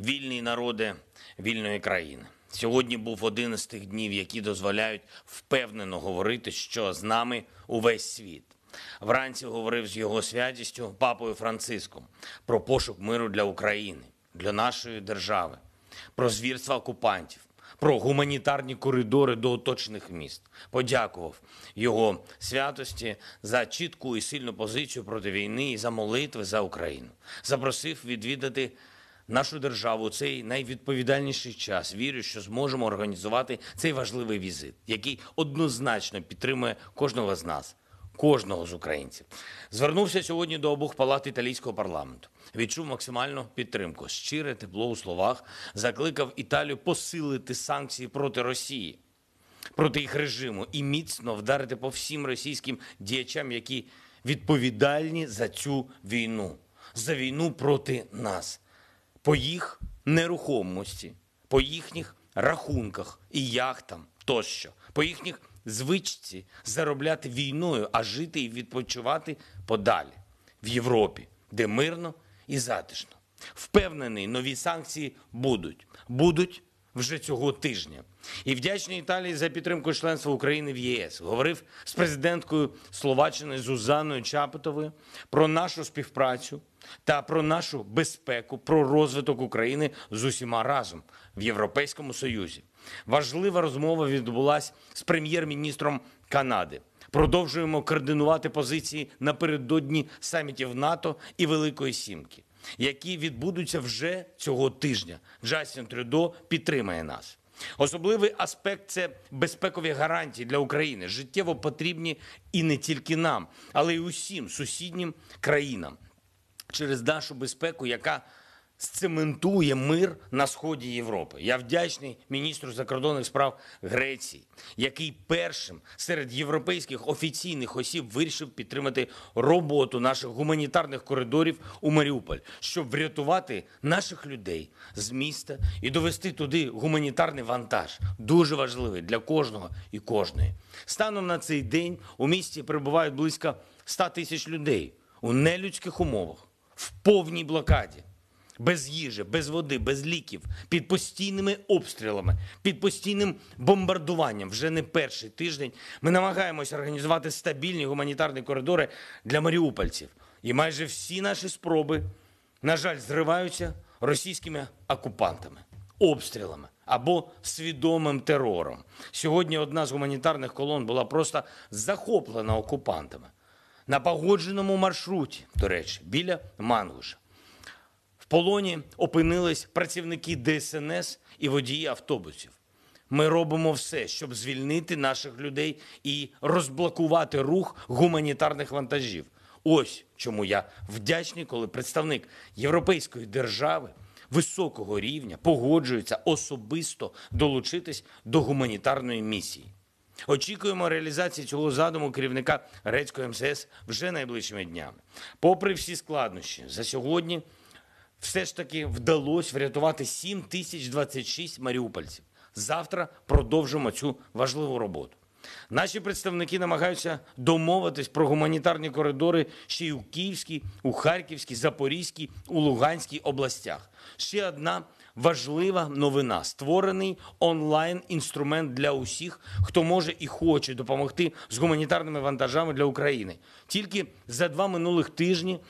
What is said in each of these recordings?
вільні народи вільної країни. Сьогодні був один з тих днів, які дозволяють впевнено говорити, що з нами увесь світ. Вранці говорив з його святістю папою Франциском про пошук миру для України, для нашої держави, про звірства окупантів, про гуманітарні коридори до оточених міст. Подякував його святості за чітку і сильну позицію проти війни і за молитви за Україну. Запросив відвідати нашу державу у цей найвідповідальніший час. Вірю, що зможемо організувати цей важливий візит, який однозначно підтримує кожного з нас. Кожного з українців звернувся сьогодні до обох палат італійського парламенту. Відчув максимальну підтримку, щире тепло у словах, закликав Італію посилити санкції проти Росії, проти їх режиму і міцно вдарити по всім російським діячам, які відповідальні за цю війну, за війну проти нас по їх нерухомості, по їхніх рахунках і яхтам тощо, по їхніх звичці заробляти війною, а жити і відпочивати подалі в Європі, де мирно і затишно. Впевнений, нові санкції будуть. будуть вже цього тижня. І вдячний Італії за підтримку членства України в ЄС. Говорив з президенткою Словаччини Зузаною Чапотовою про нашу співпрацю та про нашу безпеку, про розвиток України з усіма разом в Європейському Союзі. Важлива розмова відбулася з прем'єр-міністром Канади. Продовжуємо координувати позиції напередодні самітів НАТО і Великої Сімки які відбудуться вже цього тижня. Джастін Трюдо підтримає нас. Особливий аспект це безпекові гарантії для України, життєво потрібні і не тільки нам, але й усім сусіднім країнам через нашу безпеку, яка сцементує мир на сході Європи. Я вдячний міністру закордонних справ Греції, який першим серед європейських офіційних осіб вирішив підтримати роботу наших гуманітарних коридорів у Маріуполь, щоб врятувати наших людей з міста і довести туди гуманітарний вантаж, дуже важливий для кожного і кожної. Станом на цей день у місті перебувають близько 100 тисяч людей у нелюдських умовах в повній блокаді без їжі, без води, без ліків, під постійними обстрілами, під постійним бомбардуванням. Вже не перший тиждень ми намагаємося організувати стабільні гуманітарні коридори для маріупольців. І майже всі наші спроби, на жаль, зриваються російськими окупантами, обстрілами. Або свідомим терором. Сьогодні одна з гуманітарних колон була просто захоплена окупантами на погодженому маршруті, до речі, біля Мангуша полоні опинились працівники ДСНС і водії автобусів. Ми робимо все, щоб звільнити наших людей і розблокувати рух гуманітарних вантажів. Ось чому я вдячний, коли представник європейської держави високого рівня погоджується особисто долучитись до гуманітарної місії. Очікуємо реалізації цього задуму керівника Грецької МСС вже найближчими днями. Попри всі складнощі, за сьогодні все ж таки вдалося врятувати 7026 маріупольців. Завтра продовжимо цю важливу роботу. Наші представники намагаються домовитись про гуманітарні коридори ще й у Київській, у Харківській, Запорізькій, у Луганській областях. Ще одна важлива новина: створений онлайн-інструмент для усіх, хто може і хоче допомогти з гуманітарними вантажами для України. Тільки за два минулих тижні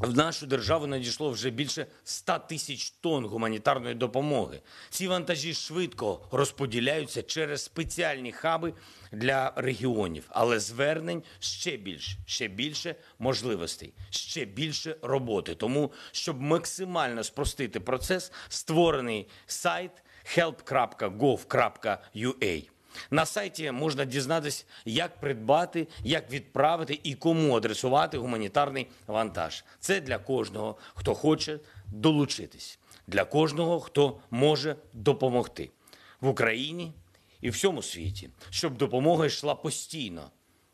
в нашу державу надійшло вже більше 100 тисяч тонн гуманітарної допомоги. Ці вантажі швидко розподіляються через спеціальні хаби для регіонів, але звернень ще більше, ще більше можливостей, ще більше роботи. Тому щоб максимально спростити процес, створений сайт help.gov.ua. На сайті можна дізнатися, як придбати, як відправити і кому адресувати гуманітарний вантаж. Це для кожного, хто хоче долучитись, для кожного, хто може допомогти в Україні і всьому світі, щоб допомога йшла постійно.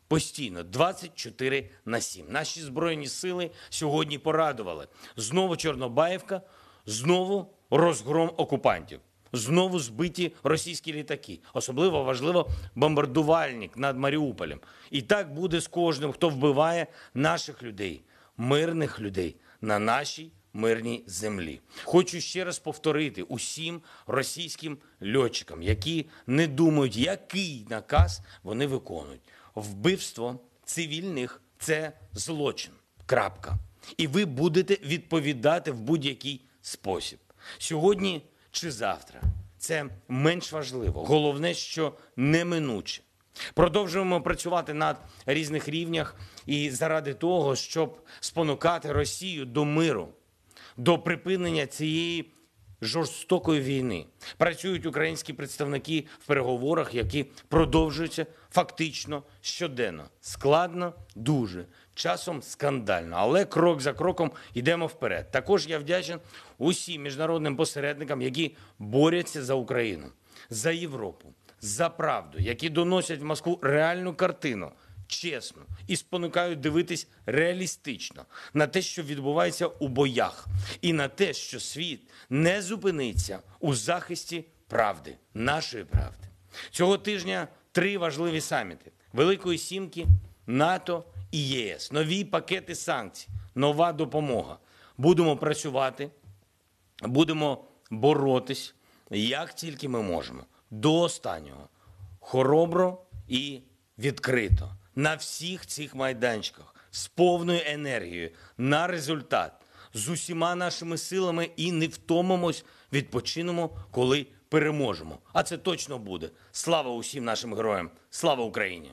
Постійно 24 на 7. Наші збройні сили сьогодні порадували. Знову Чорнобаївка, знову розгром окупантів знову збиті російські літаки. Особливо важливо бомбардувальник над Маріуполем. І так буде з кожним, хто вбиває наших людей, мирних людей на нашій мирній землі. Хочу ще раз повторити усім російським льотчикам, які не думають, який наказ вони виконують. Вбивство цивільних це злочин. Крапка. І ви будете відповідати в будь-який спосіб сьогодні чи завтра. Це менш важливо. Головне, що неминуче. Продовжуємо працювати над різних рівнях і заради того, щоб спонукати Росію до миру, до припинення цієї жорстокої війни. Працюють українські представники в переговорах, які продовжуються фактично щоденно. Складно, дуже часом скандально, але крок за кроком йдемо вперед. Також я вдячен усім міжнародним посередникам, які борються за Україну, за Європу, за правду, які доносять в Москву реальну картину чесно і спонукають дивитись реалістично на те, що відбувається у боях, і на те, що світ не зупиниться у захисті правди, нашої правди. Цього тижня три важливі саміти Великої Сімки, НАТО і ЄС, нові пакети санкцій, нова допомога. Будемо працювати, будемо боротись, як тільки ми можемо. До останнього хоробро і відкрито на всіх цих майданчиках з повною енергією на результат з усіма нашими силами і не втомимось, відпочинемо, коли переможемо. А це точно буде. Слава усім нашим героям! Слава Україні!